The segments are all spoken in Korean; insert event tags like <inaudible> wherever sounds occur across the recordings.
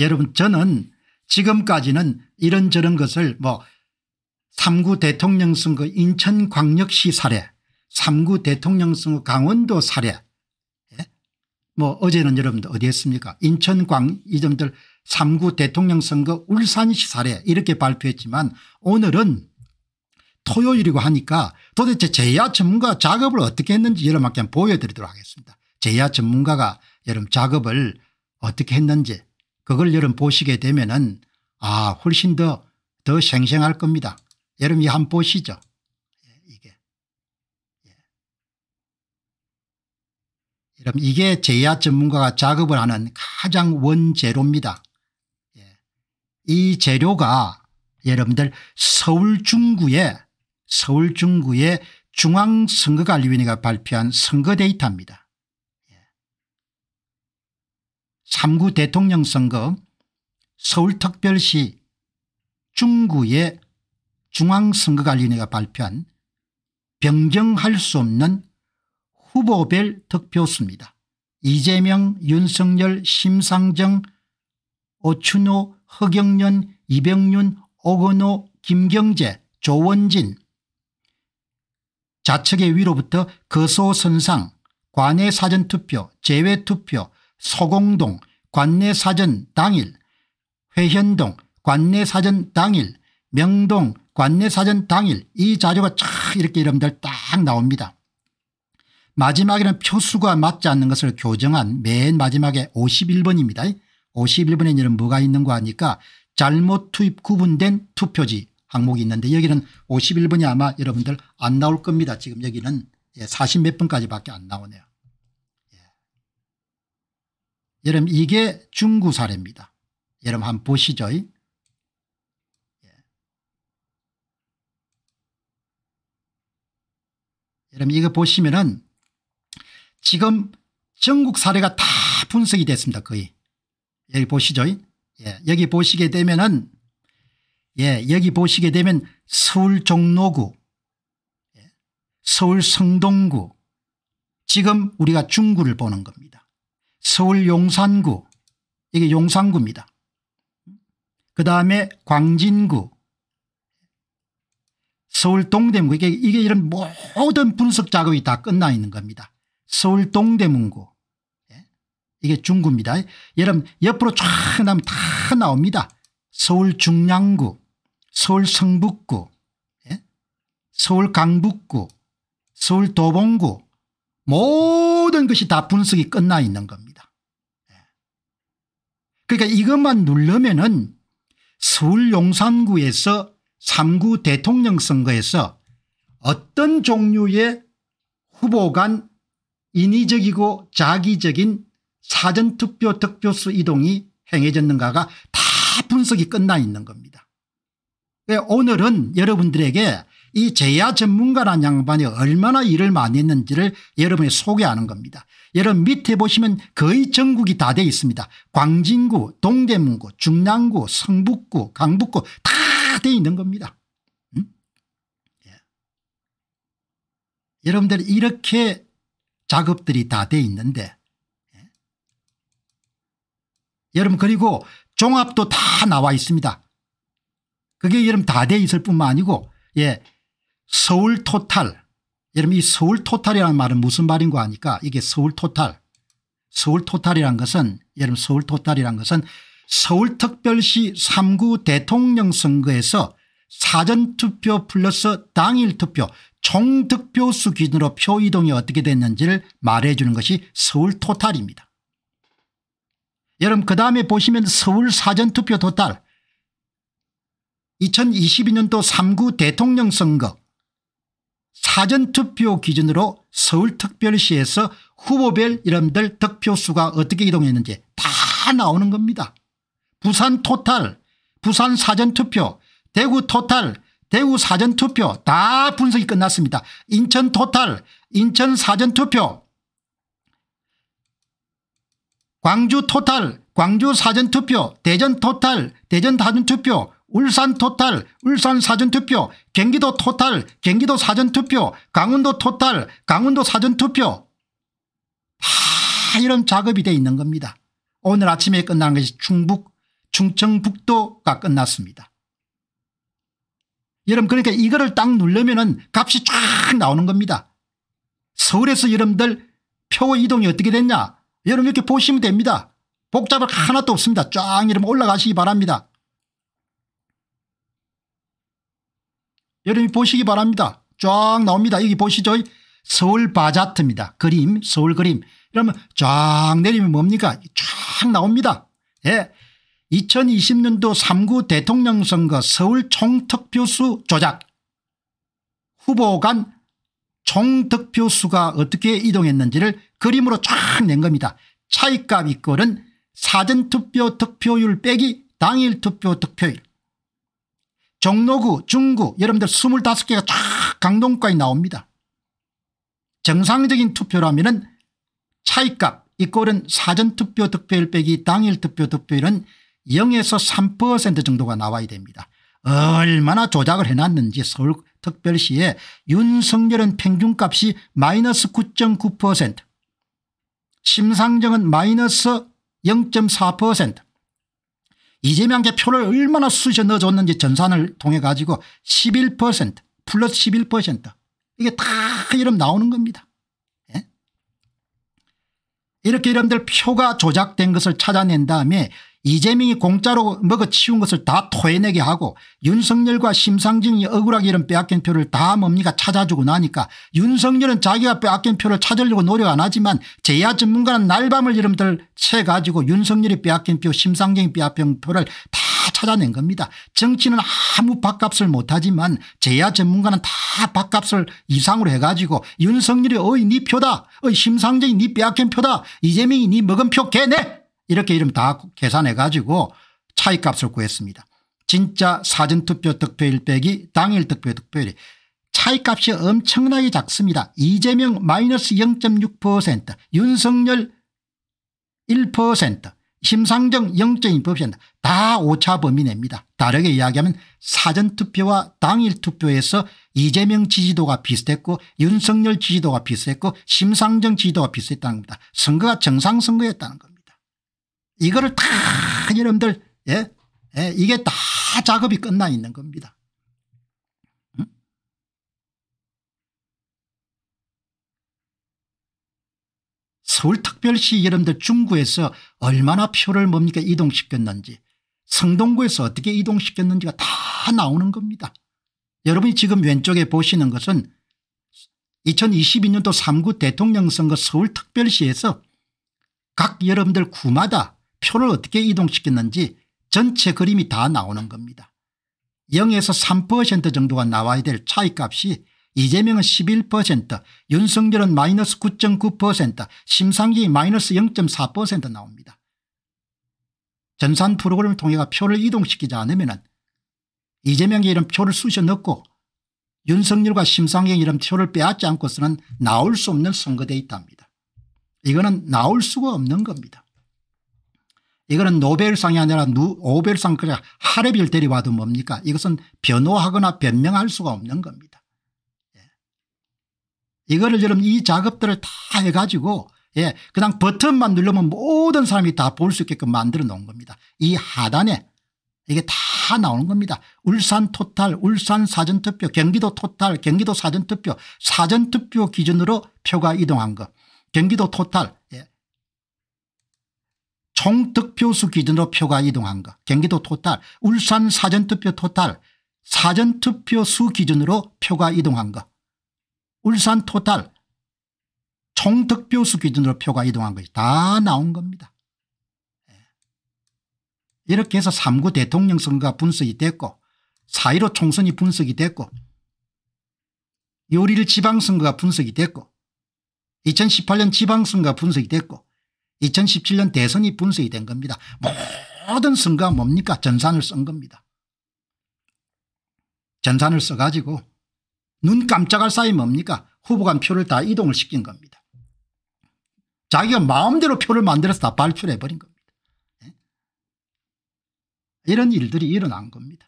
여러분 저는 지금까지는 이런저런 것을 뭐 3구 대통령 선거 인천광역시 사례 3구 대통령 선거 강원도 사례 예? 뭐 어제는 여러분들 어디 했습니까 인천광 이 점들 3구 대통령 선거 울산시 사례 이렇게 발표했지만 오늘은 토요일이고 하니까 도대체 제야 전문가 작업을 어떻게 했는지 여러분께 보여드리도록 하겠습니다. 제야 전문가가 여러분 작업을 어떻게 했는지 그걸 여러분 보시게 되면은 아 훨씬 더 더 생생할 겁니다. 여러분 이 한번 보시죠. 예, 이게 예. 여러분 이게 제야 전문가가 작업을 하는 가장 원재료입니다. 예. 이 재료가 여러분들 서울 중구에 서울 중구의 중앙선거관리위원회가 발표한 선거 데이터입니다. 3구 대통령 선거 서울특별시 중구의 중앙선거관리위원회가 발표한 변경할 수 없는 후보별 득표수입니다. 이재명, 윤석열, 심상정, 오춘호, 허경련, 이병윤, 오건호, 김경재, 조원진 좌측의 위로부터 거소선상, 관외사전투표, 재외투표, 소공동 관내사전 당일 회현동 관내사전 당일 명동 관내사전 당일 이 자료가 쫙 이렇게 이름들 딱 나옵니다. 마지막에는 표수가 맞지 않는 것을 교정한 맨 마지막에 51번입니다. 51번에는 뭐가 있는가 하니까 잘못 투입 구분된 투표지 항목이 있는데 여기는 51번이 아마 여러분들 안 나올 겁니다. 지금 여기는 40몇 예, 번까지밖에 안 나오네요. 여러분 이게 중구 사례입니다. 여러분 한번 보시죠. 예. 여러분 이거 보시면은 지금 전국 사례가 다 분석이 됐습니다. 거의. 여기 보시죠. 예, 여기 보시게 되면은 예, 여기 보시게 되면 서울 종로구, 예, 서울 성동구 지금 우리가 중구를 보는 겁니다. 서울 용산구 이게 용산구입니다. 그 다음에 광진구 서울 동대문 이게, 이게 이런 모든 분석 작업이 다 끝나 있는 겁니다. 서울 동대문구 예? 이게 중구입니다. 여러분 옆으로 쫙 나면 다 나옵니다. 서울 중량구 서울 성북구 예? 서울 강북구 서울 도봉구 모든 것이 다 분석이 끝나 있는 겁니다. 그러니까 이것만 누르면은 서울 용산구에서 3구 대통령 선거에서 어떤 종류의 후보 간 인위적이고 자기적인 사전투표 득표수 이동이 행해졌는가가 다 분석이 끝나 있는 겁니다. 예, 오늘은 여러분들에게 이 제야 전문가란 양반이 얼마나 일을 많이 했는지를 여러분이 소개하는 겁니다. 여러분 밑에 보시면 거의 전국이 다 돼 있습니다. 광진구 동대문구 중랑구 성북구 강북구 다 돼 있는 겁니다. 음? 예. 여러분들 이렇게 작업들이 다 돼 있는데 예. 여러분 그리고 종합도 다 나와 있습니다. 그게 여러분 다돼 있을 뿐만 아니고 예 서울토탈 여러분 이 서울토탈이라는 말은 무슨 말인 거하니까 이게 서울토탈 서울토탈이란 것은 여러분 서울토탈이란 것은 서울특별시 3구 대통령 선거에서 사전투표 플러스 당일투표 총득표수 기준으로 표 이동이 어떻게 됐는지를 말해 주는 것이 서울토탈입니다. 여러분 그 다음에 보시면 서울 사전투표 토탈 2022년도 3구 대통령 선거 사전투표 기준으로 서울특별시에서 후보별 이름들 득표수가 어떻게 이동했는지 다 나오는 겁니다. 부산 토탈, 부산 사전투표, 대구 토탈, 대구 사전투표 다 분석이 끝났습니다. 인천 토탈, 인천 사전투표, 광주 토탈, 광주 사전투표, 대전 토탈, 대전 사전투표, 울산 토탈 울산 사전투표 경기도 토탈 경기도 사전투표 강원도 토탈 강원도 사전투표 다 이런 작업이 돼 있는 겁니다. 오늘 아침에 끝난 것이 충북 충청북도가 끝났습니다. 여러분 그러니까 이거를 딱 누르면 은 값이 쫙 나오는 겁니다. 서울에서 여러분들 표 이동이 어떻게 됐냐 여러분 이렇게 보시면 됩니다. 복잡할 하나도 없습니다. 쫙 이러면 올라가시기 바랍니다. 여러분이 보시기 바랍니다. 쫙 나옵니다. 여기 보시죠. 서울 바자트입니다. 그림 서울 그림 이러면 쫙 내리면 뭡니까 쫙 나옵니다. 예. 2020년도 3구 대통령 선거 서울 총특표수 조작 후보 간 총득표수가 어떻게 이동했는지를 그림으로 쫙 낸 겁니다. 차이값 이꼴은 사전투표 득표율 빼기 당일 투표 득표율 종로구 중구 여러분들 25개가 쫙 강동구까지 나옵니다. 정상적인 투표라면 차이값 이 꼴은 사전투표 득표율 빼기 당일투표 득표율은 0에서 3% 정도가 나와야 됩니다. 얼마나 조작을 해놨는지 서울 특별시에 윤석열은 평균값이 마이너스 9.9% 심상정은 마이너스 0.4% 이재명 개표를 얼마나 쑤셔 넣어줬는지 전산을 통해 가지고 11% 플러스 11% 이게 다 이름 나오는 겁니다. 예? 이렇게 여러분들 표가 조작된 것을 찾아낸 다음에 이재명이 공짜로 먹어치운 것을 다 토해내게 하고 윤석열과 심상정이 억울하게 이런 빼앗긴 표를 다 뭡니까 찾아주고 나니까 윤석열은 자기가 빼앗긴 표를 찾으려고 노력 안 하지만 제야 전문가는 날밤을 이름들 채 가지고 윤석열이 빼앗긴 표 심상정이 빼앗긴 표를 다 찾아낸 겁니다. 정치는 아무 밥값을 못하지만 제야 전문가는 다 밥값을 이상으로 해가지고 윤석열이 어이 니네 표다 어이 심상정이 니네 빼앗긴 표다 이재명이 니네 먹은 표개네 이렇게 이름 다 계산해 가지고 차이값을 구했습니다. 진짜 사전투표 득표일 빼기 당일 득표 득표율이 차이값이 엄청나게 작습니다. 이재명 마이너스 0.6% 윤석열 1% 심상정 0.2%다 오차 범위 냅니다. 다르게 이야기하면 사전투표와 당일투표에서 이재명 지지도가 비슷했고 윤석열 지지도가 비슷했고 심상정 지지도가 비슷했다는 겁니다. 선거가 정상선거였다는 겁니다. 이거를 다 여러분들 예? 예? 이게 다 작업이 끝나 있는 겁니다. 응? 서울특별시 여러분들 중구에서 얼마나 표를 뭡니까 이동시켰는지 성동구에서 어떻게 이동시켰는지가 다 나오는 겁니다. 여러분이 지금 왼쪽에 보시는 것은 2022년도 3구 대통령 선거 서울특별시에서 각 여러분들 구마다 표를 어떻게 이동시켰는지 전체 그림이 다 나오는 겁니다. 0에서 3% 정도가 나와야 될 차이값이 이재명은 11% 윤석열은 마이너스 9.9% 심상기 마이너스 0.4% 나옵니다. 전산 프로그램을 통해가 표를 이동시키지 않으면 이재명의 이름 표를 쑤셔 넣고 윤석열과 심상의 이름 표를 빼앗지 않고서는 나올 수 없는 선거 데이터입니다. 이거는 나올 수가 없는 겁니다. 이거는 노벨상이 아니라 노벨상 그래 하레비를 데려와도 뭡니까 이것은 변호하거나 변명할 수가 없는 겁니다. 예. 이거를 여러분 이 작업들을 다 해가지고 예, 그냥 버튼만 누르면 모든 사람이 다 볼 수 있게끔 만들어 놓은 겁니다. 이 하단에 이게 다 나오는 겁니다. 울산 토탈 울산 사전투표 경기도 토탈 경기도 사전투표 사전투표 기준으로 표가 이동한 거 경기도 토탈 총 득표수 기준으로 표가 이동한 거 경기도 토탈 울산 사전투표 토탈 사전투표수 기준으로 표가 이동한 거 울산 토탈 총 득표수 기준으로 표가 이동한 것이 다 나온 겁니다. 예. 이렇게 해서 3구 대통령 선거가 분석이 됐고 4.15 총선이 분석이 됐고 요리를 지방선거가 분석이 됐고 2018년 지방선거가 분석이 됐고 2017년 대선이 분석이 된 겁니다. 모든 선거가 뭡니까 전산을 쓴 겁니다. 전산을 써가지고 눈 깜짝할 사이 뭡니까 후보 간 표를 다 이동을 시킨 겁니다. 자기가 마음대로 표를 만들어서 다 발표를 해버린 겁니다. 예? 이런 일들이 일어난 겁니다.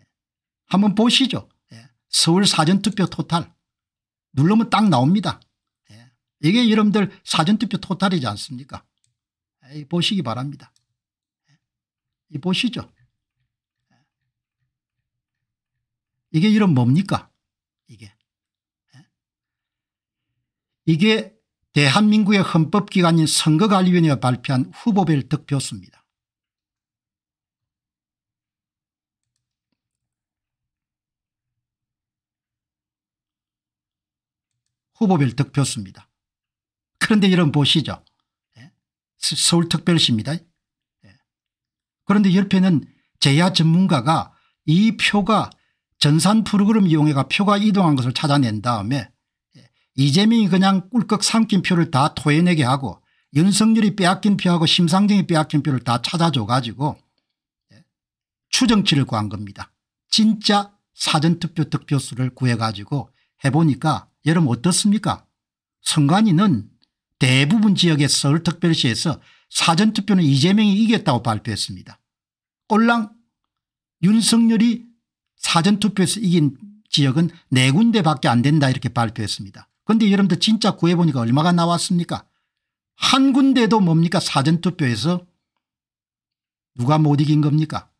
예. 한번 보시죠. 예. 서울 사전투표 토탈 누르면 딱 나옵니다. 이게 여러분들 사전투표 토탈이지 않습니까 보시기 바랍니다 이 보시죠 이게 이름 뭡니까 이게 이게 대한민국의 헌법기관인 선거관리위원회가 발표한 후보별 득표수입니다. 후보별 득표수입니다. 그런데 여러분 보시죠. 예? 서울특별시입니다. 예. 그런데 옆에는 제야 전문가가 이 표가 전산 프로그램 이용해가 표가 이동한 것을 찾아낸 다음에 예, 이재명이 그냥 꿀꺽 삼킨 표를 다 토해내게 하고 윤석열이 빼앗긴 표하고 심상정이 빼앗긴 표를 다 찾아줘 가지고 추정치를 구한 겁니다. 진짜 사전투표 득표수를 구해가지고 해보니까 여러분 어떻습니까? 선관위는 대부분 지역의 서울 특별시에서 사전투표는 이재명이 이겼다고 발표했습니다. 꼴랑 윤석열이 사전투표에서 이긴 지역은 네 군데밖에 안 된다 이렇게 발표했습니다. 그런데 여러분들 진짜 구해보니까 얼마가 나왔습니까 한 군데도 뭡니까 사전투표에서 누가 못 이긴 겁니까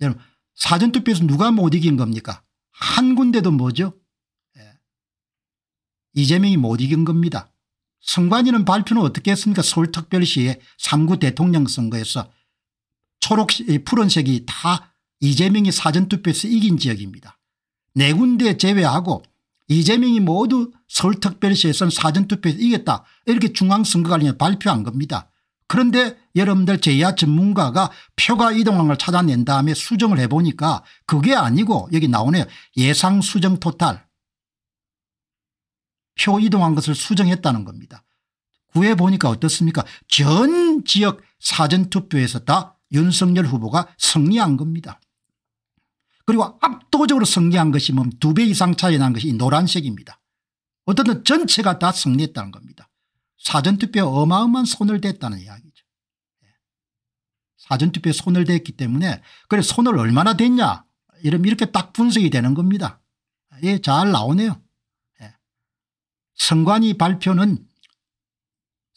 여러분 사전투표에서 누가 못 이긴 겁니까 한 군데도 뭐죠 예. 이재명이 못 이긴 겁니다. 선관이는 발표는 어떻게 했습니까 서울특별시의 3구 대통령 선거에서 초록 푸른색이 다 이재명이 사전투표에서 이긴 지역입니다. 네 군데 제외하고 이재명이 모두 서울특별시에서는 사전투표에서 이겼다 이렇게 중앙선거관리에 발표한 겁니다. 그런데 여러분들 제야 전문가가 표가 이동한 걸 찾아낸 다음에 수정을 해보니까 그게 아니고 여기 나오네요. 예상 수정 토탈 표 이동한 것을 수정했다는 겁니다. 구해보니까 어떻습니까 전 지역 사전투표에서 다 윤석열 후보가 승리한 겁니다. 그리고 압도적으로 승리한 것이 뭐 두 배 이상 차이 난 것이 노란색입니다. 어쨌든 전체가 다 승리했다는 겁니다. 사전투표에 어마어마한 손을 댔다는 이야기죠. 예. 사전투표에 손을 댔기 때문에 그래 손을 얼마나 댔냐 이러면 이렇게 딱 분석이 되는 겁니다. 예, 잘 나오네요. 선관위 발표는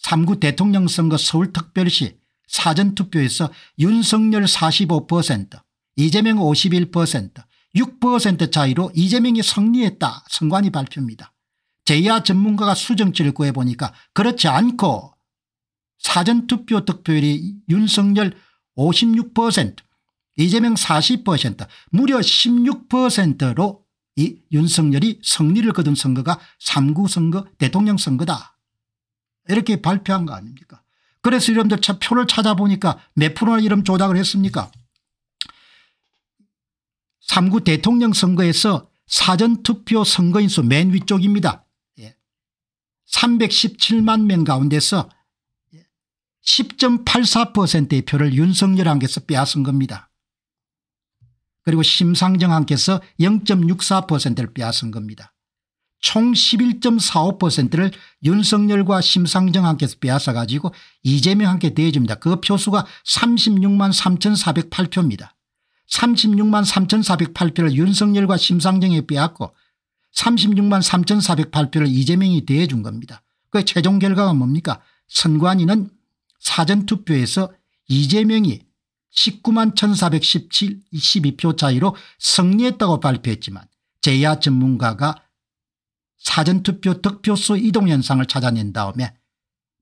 3구 대통령 선거 서울특별시 사전투표에서 윤석열 45% 이재명 51% 6% 차이로 이재명이 승리했다 선관위 발표입니다. 제야 전문가가 수정치를 구해보니까 그렇지 않고 사전투표 득표율이 윤석열 56% 이재명 40% 무려 16%로 이 윤석열이 승리를 거둔 선거가 3구 선거 대통령 선거다 이렇게 발표한 거 아닙니까 그래서 이름들 표를 찾아보니까 몇 프로나 이름 조작을 했습니까 3구 대통령 선거에서 사전투표 선거인수 맨 위쪽입니다 317만 예. 명 가운데서 10.84%의 예. 표를 윤석열한테서 빼앗은 겁니다 그리고 심상정한께서 0.64%를 빼앗은 겁니다. 총 11.45%를 윤석열과 심상정한께서 빼앗아 가지고 이재명한테 대해줍니다. 그 표수가 36만 3408표입니다. 36만 3408표를 윤석열과 심상정에 빼앗고 36만 3408표를 이재명이 대해준 겁니다. 그 최종 결과가 뭡니까 선관위는 사전투표에서 이재명이 19만 1417, 2 2표 차이로 승리했다고 발표했지만 제야 전문가가 사전투표 득표수 이동 현상을 찾아낸 다음에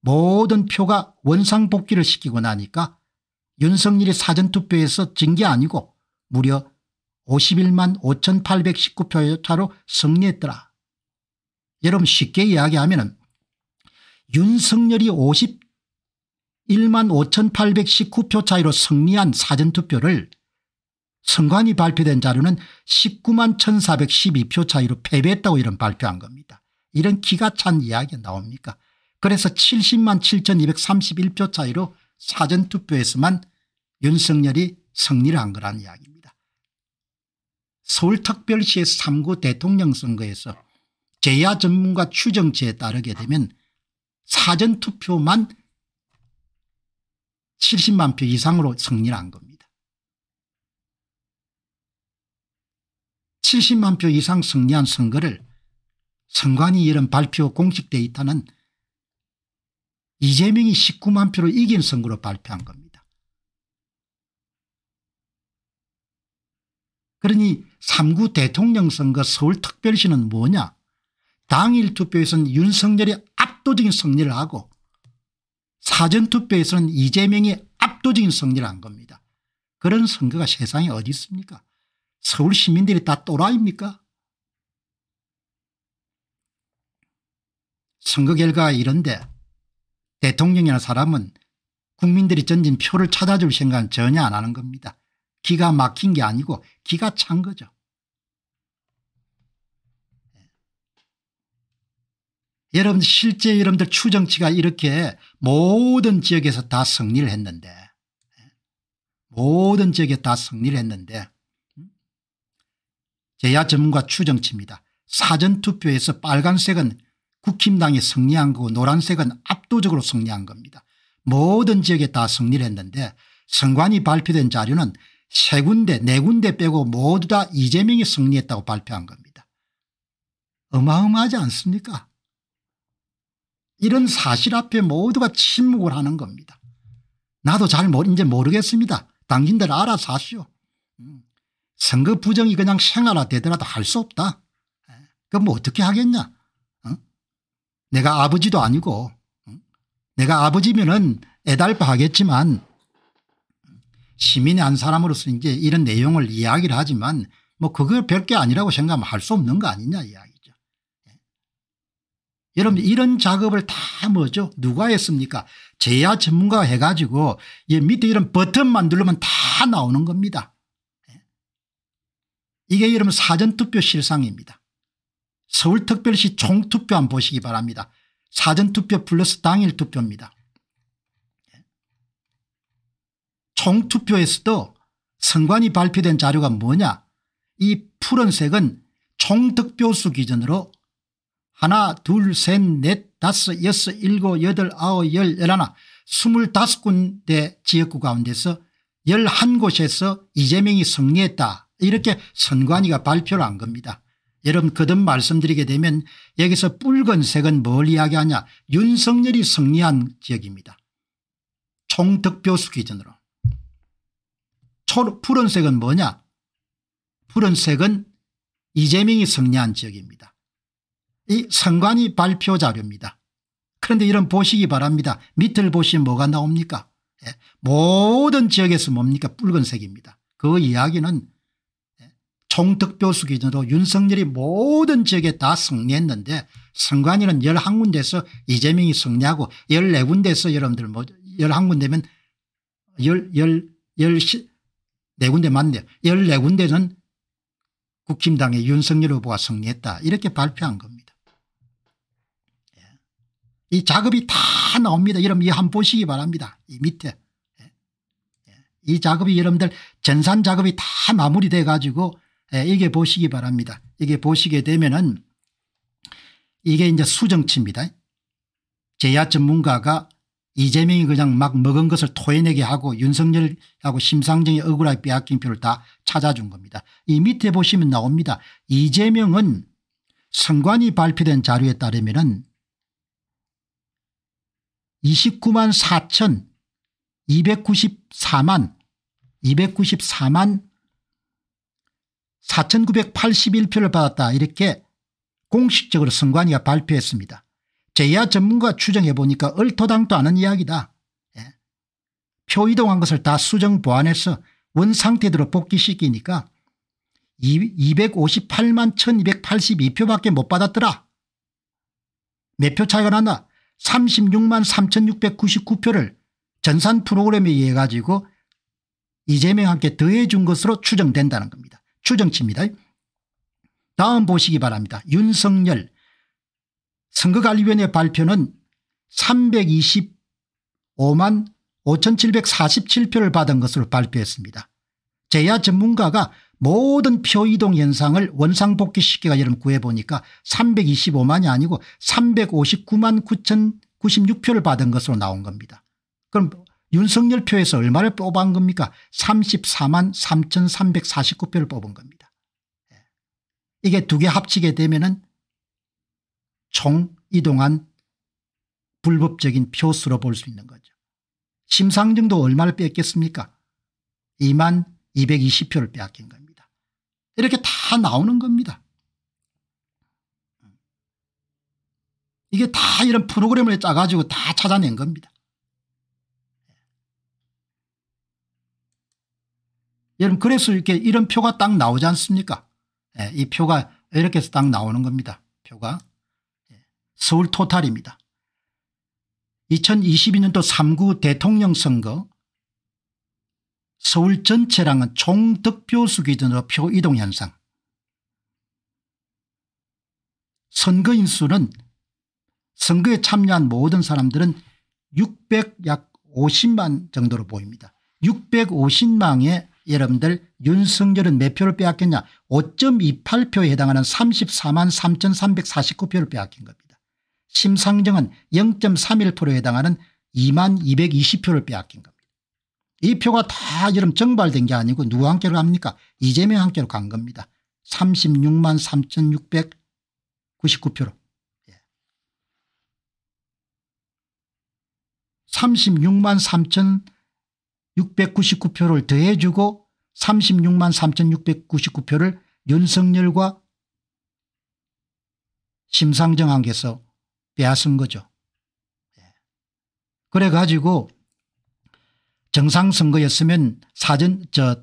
모든 표가 원상복귀를 시키고 나니까 윤석열이 사전투표에서 진 게 아니고 무려 51만 5819표 차로 승리했더라. 여러분 쉽게 이야기하면 윤석열이 1만 5819표 차이로 승리한 사전투표를 선관위 발표된 자료는 19만 1412표 차이로 패배했다고 이런 발표한 겁니다. 이런 기가 찬 이야기가 나옵니까 그래서 70만 7231표 차이로 사전투표에서만 윤석열이 승리를 한 거란 이야기입니다. 서울특별시의 3구 대통령 선거에서 재야 전문가 추정치에 따르게 되면 사전투표만 70만 표 이상으로 승리한 겁니다. 70만 표 이상 승리한 선거를 선관위 이런 발표 공식 데이터는 이재명이 19만 표로 이긴 선거로 발표한 겁니다. 그러니 3구 대통령 선거 서울특별시는 뭐냐 당일 투표에서는 윤석열이 압도적인 승리를 하고 사전투표에서는 이재명이 압도적인 승리를 한 겁니다. 그런 선거가 세상에 어디 있습니까 서울 시민들이 다 또라입니까 선거 결과가 이런데 대통령이나 사람은 국민들이 던진 표를 찾아줄 생각은 전혀 안 하는 겁니다. 기가 막힌 게 아니고 기가 찬 거죠. 여러분 실제 여러분들 추정치가 이렇게 모든 지역에서 다 승리를 했는데 모든 지역에 다 승리를 했는데 제야 전문가 추정치입니다. 사전투표에서 빨간색은 국힘당이 승리한 거고 노란색은 압도적으로 승리한 겁니다. 모든 지역에 다 승리를 했는데 선관위 발표된 자료는 세 군데 네 군데 빼고 모두 다 이재명이 승리했다고 발표한 겁니다. 어마어마하지 않습니까 이런 사실 앞에 모두가 침묵을 하는 겁니다. 나도 잘 모르, 이제 모르겠습니다. 당신들 알아서 하시오. 음. 선거 부정이 그냥 생활화 되더라도 할 수 없다. 예. 그럼 뭐 어떻게 하겠냐. 어? 내가 아버지도 아니고 어? 내가 아버지면은 애달바 하겠지만 시민의 한 사람으로서 이제 이런 내용을 이야기를 하지만 뭐 그걸 별게 아니라고 생각하면 할 수 없는 거 아니냐 이야기. 여러분 이런 작업을 다 뭐죠 누가 했습니까 제야 전문가가 해가지고 이 밑에 이런 버튼만 누르면 다 나오는 겁니다. 예? 이게 여러분 사전투표 실상입니다. 서울특별시 총투표 한번 보시기 바랍니다. 사전투표 플러스 당일투표입니다. 예? 총투표에서도 선관위 발표된 자료가 뭐냐 이 푸른색은 총득표수 기준으로 하나 둘 셋 넷 다섯 여섯 일곱 여덟 아홉 열 열하나 스물다섯 군데 지역구 가운데서 열 한 곳에서 이재명이 승리했다 이렇게 선관위가 발표를 한 겁니다. 여러분 거듭 말씀드리게 되면 여기서 붉은색은 뭘 이야기하냐 윤석열이 승리한 지역입니다. 총득표수 기준으로. 초, 록 푸른색은 뭐냐 푸른색은 이재명이 승리한 지역입니다. 이 선관위 발표 자료입니다. 그런데 이런 보시기 바랍니다. 밑을 보시면 뭐가 나옵니까? 예. 모든 지역에서 뭡니까? 붉은색입니다. 그 이야기는 예, 총득표수 기준으로 윤석열이 모든 지역에 다 승리했는데 선관위는 11군데에서 이재명이 승리하고 14군데에서 여러분들 뭐 11군데면 14군데 맞네요. 14군데는 국힘당의 윤석열 후보가 승리했다 이렇게 발표한 겁니다. 이 작업이 다 나옵니다. 여러분 이 한번 보시기 바랍니다. 이 밑에. 예. 예. 이 작업이 여러분들 전산 작업이 다 마무리돼 가지고 예, 이게 보시기 바랍니다. 이게 보시게 되면은 이게 이제 수정치입니다. 제야 전문가가 이재명이 그냥 막 먹은 것을 토해내게 하고 윤석열하고 심상정이 억울하게 빼앗긴 표를 다 찾아준 겁니다. 이 밑에 보시면 나옵니다. 이재명은 선관위 발표된 자료에 따르면 은 29만 4천 294만 294만 4981표를 받았다 이렇게 공식적으로 선관위가 발표했습니다. 제야 전문가 추정해 보니까 얼토당토 않은 이야기다. 예. 표 이동한 것을 다 수정 보완해서 원상태대로 복귀시키니까 258만 1282표밖에 못 받았더라. 몇 표 차이가 났나 36만 3699표를 전산 프로그램에 의해 가지고 이재명 함께 더해 준 것으로 추정된다는 겁니다. 추정치입니다. 다음 보시기 바랍니다. 윤석열 선거관리위원회 발표는 325만 5747표를 받은 것으로 발표했습니다. 제야 전문가가 모든 표이동 현상을 원상복귀 시기가 여러분 구해보니까 325만이 아니고 359만 9 0 96표를 받은 것으로 나온 겁니다. 그럼 윤석열 표에서 얼마를 뽑은 겁니까 34만 3349표를 뽑은 겁니다. 예. 이게 두 개 합치게 되면 총 이동한 불법적인 표수로 볼 수 있는 거죠. 심상정도 얼마를 뺐겠습니까 2만 220표를 빼앗긴 겁니다. 이렇게 다 나오는 겁니다. 이게 다 이런 프로그램을 짜가지고 다 찾아낸 겁니다. 여러분 그래서 이렇게 이런 표가 딱 나오지 않습니까? 예, 이 표가 이렇게 해서 딱 나오는 겁니다. 표가 예, 서울 토탈입니다. 2022년도 3구 대통령 선거 서울 전체랑은 총 득표수 기준으로 표 이동 현상. 선거인 수는 선거에 참여한 모든 사람들은 600약 50만 정도로 보입니다. 6 5 0만의 여러분들 윤석열은 몇 표를 빼앗겼냐 5.28표에 해당하는 34만 3349표를 빼앗긴 겁니다. 심상정은 0.31%에 해당하는 2만 220표를 빼앗긴 겁니다. 이 표가 다 이런 정발된 게 아니고 누구 한께로 갑니까 이재명 한께로 간 겁니다. 36만 3699표로. 36만 3699표를 더해주고 36만 3699표를 윤석열과 심상정 한께서 빼앗은 거죠. 예. 그래가지고 정상선거였으면 사전 저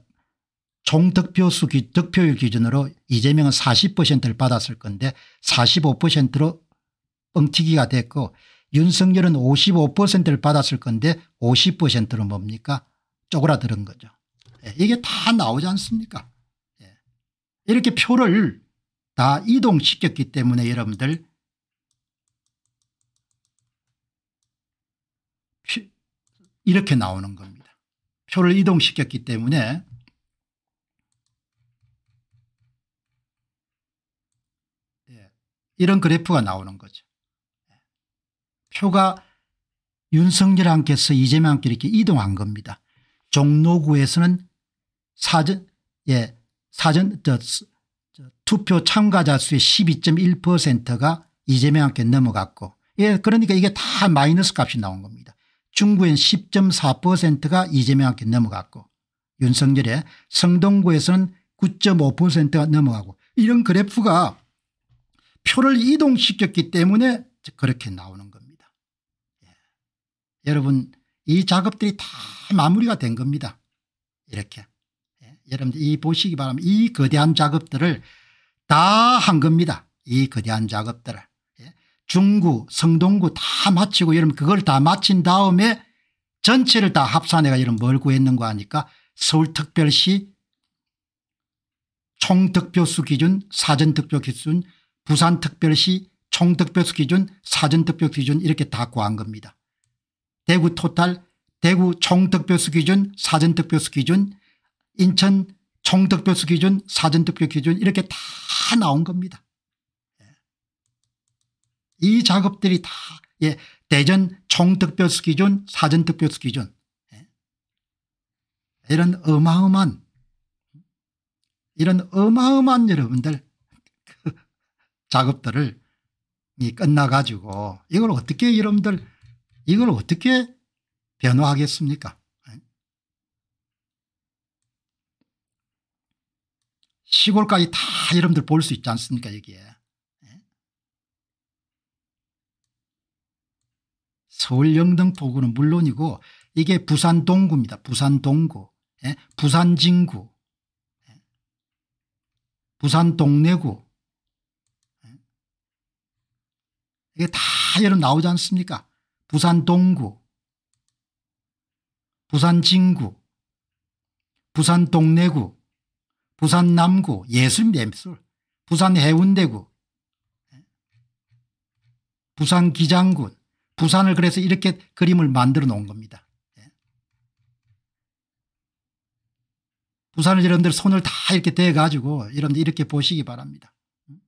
총득표수 기, 득표율 기준으로 이재명은 40%를 받았을 건데 45%로 엉튀기가 됐고 윤석열은 55%를 받았을 건데 5 0는 뭡니까 쪼그라드는 거죠. 예, 이게 다 나오지 않습니까 예. 이렇게 표를 다 이동시켰기 때문에 여러분들 이렇게 나오는 겁니다. 표를 이동시켰기 때문에 예, 이런 그래프가 나오는 거죠. 예. 표가 윤석열한께서 이재명한테 이렇게 이동한 겁니다. 종로구에서는 사전 예 사전 저, 저 투표 참가자 수의 12.1%가 이재명한테 넘어갔고 예 그러니까 이게 다 마이너스 값이 나온 겁니다. 중구엔 10.4%가 이재명한테 넘어갔고 윤석열의 성동구에서는 9.5%가 넘어가고 이런 그래프가 표를 이동시켰기 때문에 그렇게 나오는 겁니다. 예. 여러분 이 작업들이 다 마무리가 된 겁니다. 이렇게 예. 여러분들 이 보시기 바랍니다. 이 거대한 작업들을 다 한 겁니다. 이 거대한 작업들을. 중구 성동구 다 마치고 여러분 그걸 다 마친 다음에 전체를 다 합산해가 여러분 뭘구했는거아니까 서울특별시 총득표수 기준 사전득표 기준 부산특별시 총득표수 기준 사전득표 기준 이렇게 다 구한 겁니다. 대구 토탈 대구 총득표수 기준 사전득표수 기준 인천 총득표수 기준 사전득표 기준 이렇게 다 나온 겁니다. 이 작업들이 다 예, 대전 총특별수 기준 사전특별수 기준 예. 이런 어마어마한 이런 어마어마한 여러분들 그 작업들을 이 끝나가지고 이걸 어떻게 여러분들 이걸 어떻게 변화하겠습니까 예. 시골까지 다 여러분들 볼 수 있지 않습니까 여기에 서울 영등포구는 물론이고 이게 부산 동구입니다. 부산 동구 예? 부산 진구 예? 부산 동래구 예? 이게 다 여러분 나오지 않습니까 부산 동구 부산 진구 부산 동래구 부산 남구 예술 예술 부산 해운대구 예? 부산 기장군 부산을 그래서 이렇게 그림을 만들어 놓은 겁니다. 예. 부산을 여러분들 손을 다 이렇게 대가지고 여러분들 이렇게 보시기 바랍니다. 음.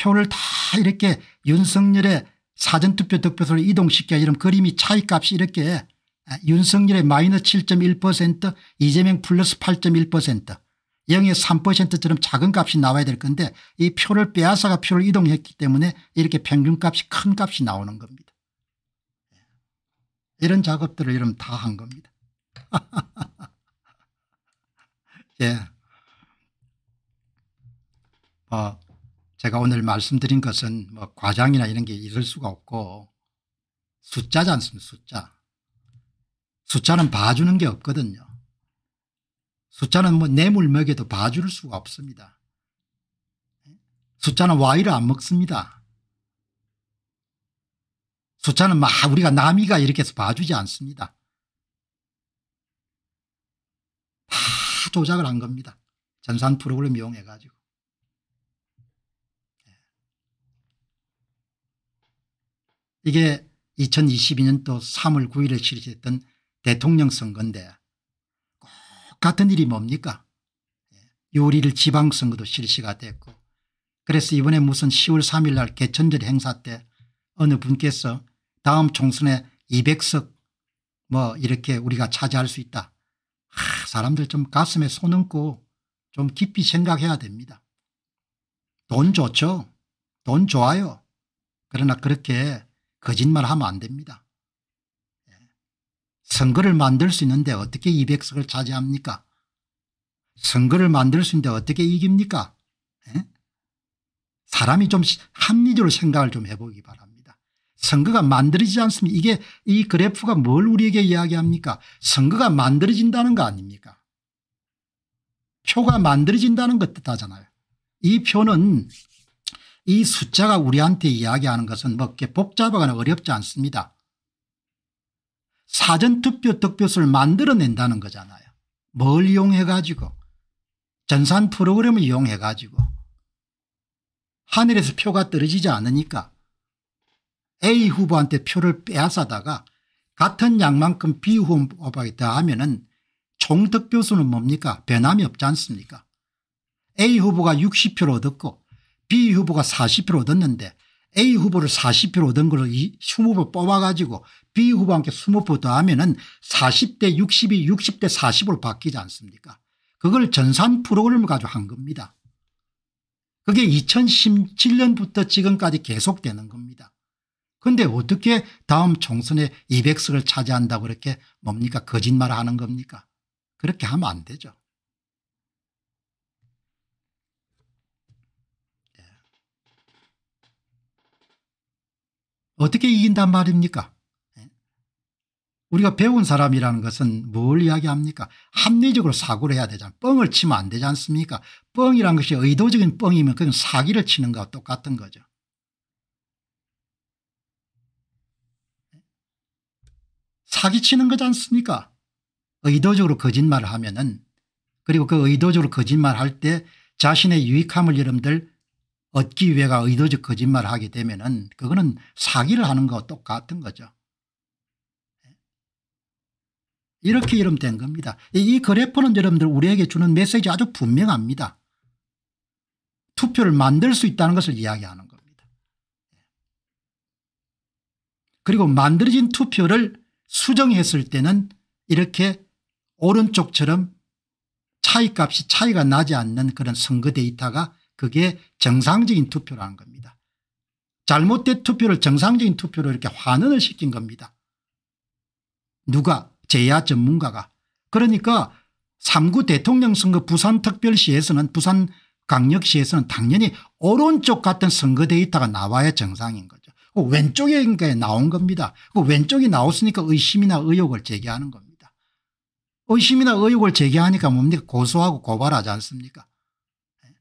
표를 다 이렇게 윤석열의 사전투표 득표소를 이동시켜 이런 그림이 차이값이 이렇게 예, 윤석열의 마이너스 7.1% 이재명 플러스 8.1% 0의 3%처럼 작은 값이 나와야 될 건데 이 표를 빼앗아가 표를 이동했기 때문에 이렇게 평균값이 큰 값이 나오는 겁니다. 이런 작업들을 이름 다한 겁니다. <laughs> 예. 뭐 제가 오늘 말씀드린 것은 뭐 과장이나 이런 게 있을 수가 없고 숫자지 않습니까 숫자. 숫자는 봐주는 게 없거든요. 숫자는 뭐 뇌물 먹여도 봐줄 수가 없습니다. 숫자는 와이를 안 먹습니다. 수차는 막 우리가 남이가 이렇게 해서 봐주지 않습니다. 다 조작을 한 겁니다. 전산 프로그램 이용해 가지고. 예. 이게 2022년도 3월 9일에 실시했던 대통령 선거인데 꼭 같은 일이 뭡니까 6월 예. 1일 지방선거도 실시가 됐고 그래서 이번에 무슨 10월 3일 날 개천절 행사 때 어느 분께서 다음 총선에 200석 뭐 이렇게 우리가 차지할 수 있다. 아, 사람들 좀 가슴에 손 얹고 좀 깊이 생각해야 됩니다. 돈 좋죠. 돈 좋아요. 그러나 그렇게 거짓말하면 안 됩니다. 예. 선거를 만들 수 있는데 어떻게 200석을 차지합니까? 선거를 만들 수 있는데 어떻게 이깁니까? 에? 예? 사람이 좀 합리적으로 생각을 좀 해보기 바랍니다. 선거가 만들어지지 않습니다. 이게 이 그래프가 뭘 우리에게 이야기합니까? 선거가 만들어진다는 거 아닙니까? 표가 만들어진다는 것 뜻하잖아요. 이 표는 이 숫자가 우리한테 이야기하는 것은 뭐 복잡하거나 어렵지 않습니다. 사전투표 득표수를 만들어낸다는 거잖아요. 뭘 이용해 가지고 전산 프로그램을 이용해 가지고 하늘에서 표가 떨어지지 않으니까 A 후보한테 표를 빼앗아다가 같은 양만큼 B 후보에 더하면 은 총득표수는 뭡니까 변함이 없지 않습니까 A 후보가 60표를 얻었고 B 후보가 40표를 얻었는데 A 후보를 40표를 얻은 걸 20표 뽑아가지고 B 후보한테 20표 더하면 은 40대 60이 60대 40으로 바뀌지 않습니까 그걸 전산 프로그램을 가지고 한 겁니다. 그게 2017년부터 지금까지 계속되는 겁니다. 그런데 어떻게 다음 총선에 200석을 차지한다고 그렇게 뭡니까 거짓말하는 겁니까 그렇게 하면 안 되죠. 예. 어떻게 이긴단 말입니까 예. 우리가 배운 사람이라는 것은 뭘 이야기합니까 합리적으로 사고를 해야 되잖아 뻥을 치면 안 되지 않습니까 뻥이란 것이 의도적인 뻥이면 그건 사기를 치는 것과 똑같은 거죠 사기치는 거지 않습니까 의도적으로 거짓말을 하면 은 그리고 그 의도적으로 거짓말할 때 자신의 유익함을 여러분들 얻기 위해가 의도적 거짓말을 하게 되면 은 그거는 사기를 하는 것과 똑같은 거죠. 이렇게 여러분 된 겁니다. 이 그래프는 여러분들 우리에게 주는 메시지 아주 분명합니다. 투표를 만들 수 있다는 것을 이야기하는 겁니다. 그리고 만들어진 투표를 수정했을 때는 이렇게 오른쪽처럼 차이값이 차이가 나지 않는 그런 선거 데이터가 그게 정상적인 투표라는 겁니다. 잘못된 투표를 정상적인 투표로 이렇게 환원을 시킨 겁니다. 누가 제야 전문가가 그러니까 3구 대통령 선거 부산특별시에서는 부산강력시에서는 당연히 오른쪽 같은 선거 데이터가 나와야 정상인 거죠. 그 왼쪽에 그러니까 나온 겁니다. 그 왼쪽이 나왔으니까 의심이나 의혹을 제기하는 겁니다. 의심이나 의혹을 제기하니까 뭡니까 고소하고 고발하지 않습니까 예.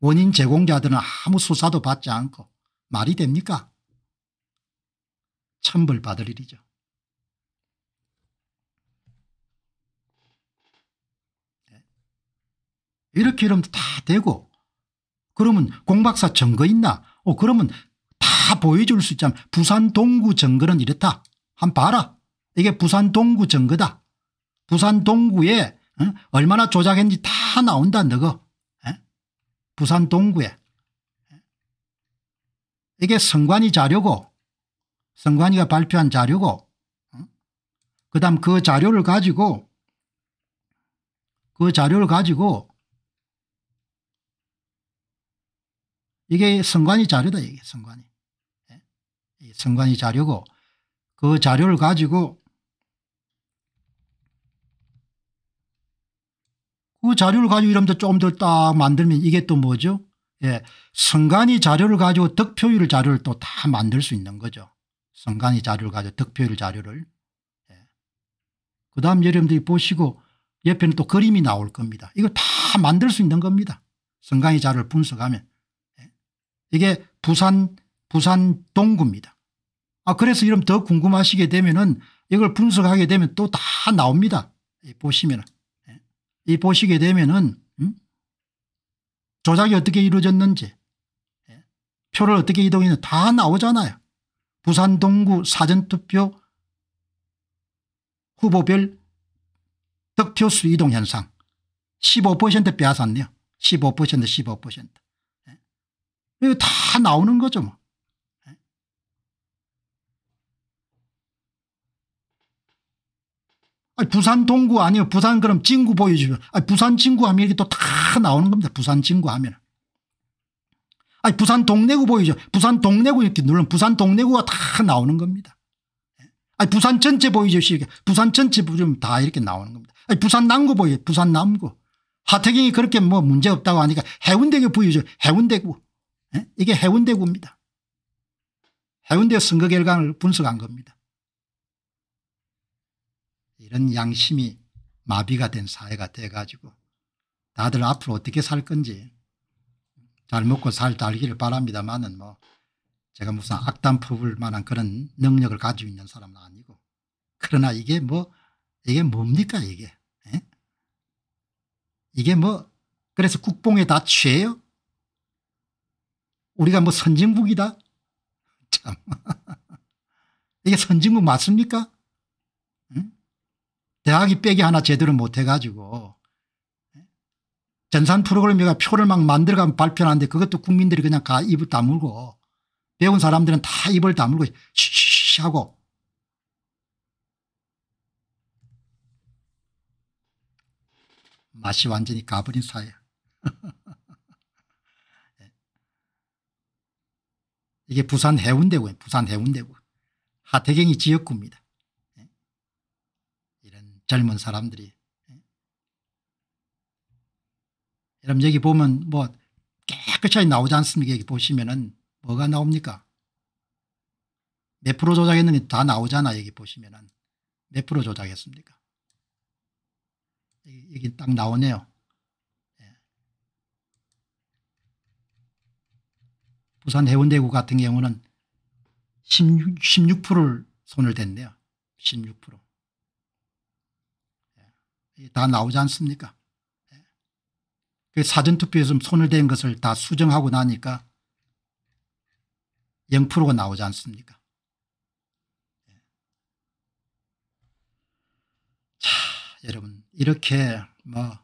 원인 제공자들은 아무 수사도 받지 않고 말이 됩니까 천벌받을 일이죠. 예. 이렇게 이러면 다 되고 그러면 공박사 증거 있나? 어 그러면 다 보여줄 수 있잖아. 부산 동구 정거는 이렇다. 한 봐라. 이게 부산 동구 정거다. 부산 동구에 얼마나 조작했는지 다 나온다 너거. 부산 동구에. 이게 성관이 자료고 성관이가 발표한 자료고 그 다음 그 자료를 가지고 그 자료를 가지고 이게 성관이 자료다 이게 성관이 선관이 자료고 그 자료를 가지고 그 자료를 가지고 이러면 조금 더 딱 만들면 이게 또 뭐죠? 예. 선관이 자료를 가지고 득표율 자료를 또 다 만들 수 있는 거죠. 선관이 자료를 가지고 득표율 자료를. 예. 그 다음 여러분들이 보시고 옆에는 또 그림이 나올 겁니다. 이거 다 만들 수 있는 겁니다. 선관이 자료를 분석하면. 예. 이게 부산 부산 동구입니다. 아 그래서 이름 더 궁금하시게 되면은 이걸 분석하게 되면 또 다 나옵니다. 보시면 예. 이 보시게 되면은 음? 조작이 어떻게 이루어졌는지 예. 표를 어떻게 이동했는지 다 나오잖아요. 부산 동구 사전투표 후보별 득표수 이동 현상 15% 빼앗았네요. 15% 15% 예. 이거 다 나오는 거죠 뭐. 아니, 부산 동구 아니요 부산 그럼 진구 보여주면 아니, 부산 진구 하면 이게 렇또다 나오는 겁니다. 부산 진구 하면. 아니 부산 동래구 보이죠. 부산 동래구 이렇게 누르면 부산 동래구가 다 나오는 겁니다. 아니 부산 전체 보이죠. 이렇 부산 전체 보면 다 이렇게 나오는 겁니다. 아니 부산 남구 보이죠. 부산 남구. 하태경이 그렇게 뭐 문제없다고 하니까 해운대구 보이죠. 예? 해운대구. 이게 해운대구입니다. 해운대 선거 결과를 분석한 겁니다. 이런 양심이 마비가 된 사회가 돼가지고 다들 앞으로 어떻게 살 건지 잘 먹고 잘 달기를 바랍니다만은 뭐 제가 무슨 악담 퍼을 만한 그런 능력을 가지고 있는 사람은 아니고 그러나 이게 뭐 이게 뭡니까 이게 에? 예? 이게 뭐 그래서 국뽕에 다 취해요? 우리가 뭐 선진국이다? <laughs> 참 이게 선진국 맞습니까? 대학이 빼기 하나 제대로 못해가지고 예? 전산 프로그램이가 표를 막 만들어가면 발표하는데 그것도 국민들이 그냥 가 입을 다물고 배운 사람들은 다 입을 다물고 쉬쉬 하고 맛이 완전히 가버린 사회 <laughs> 예. 이게 부산 해운대구예요. 부산 해운대구. 하태경이 지역구입니다. 젊은 사람들이. 여러분 여기 보면 뭐 깨끗이 나오지 않습니까? 여기 보시면은 뭐가 나옵니까? 몇 프로 조작했는지 다 나오잖아 여기 보시면은 몇 프로 조작했습니까? 여기, 여기 딱 나오네요. 예. 부산 해운대구 같은 경우는 16, 16%를 손을 댔네요. 16%. 다 나오지 않습니까 예. 그 사전투표에서 손을 댄 것을 다 수정하고 나니까 0%가 나오지 않습니까 예. 자 여러분 이렇게 뭐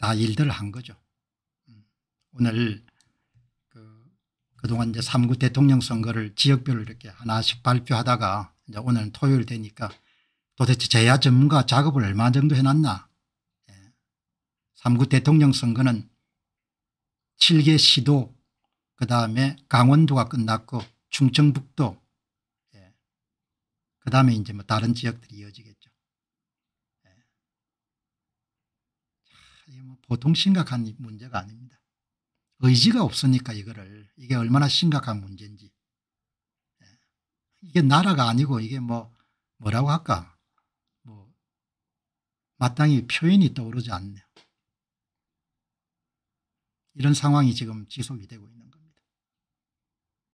다 일들을 한 거죠 음, 오늘 그, 그동안 이제 3구 대통령 선거를 지역별로 이렇게 하나씩 발표하다가 이제 오늘 토요일 되니까 도대체 제야 전문가 작업을 얼마 정도 해놨나. 3구 예. 대통령 선거는 7개 시도 그 다음에 강원도가 끝났고 충청북도 예. 그 다음에 이제 뭐 다른 지역들이 이어지겠죠. 예. 뭐 보통 심각한 문제가 아닙니다. 의지가 없으니까 이거를 이게 얼마나 심각한 문제인지 이게 나라가 아니고 이게 뭐 뭐라고 할까 마땅히 표현이 떠오르지 않네요. 이런 상황이 지금 지속이 되고 있는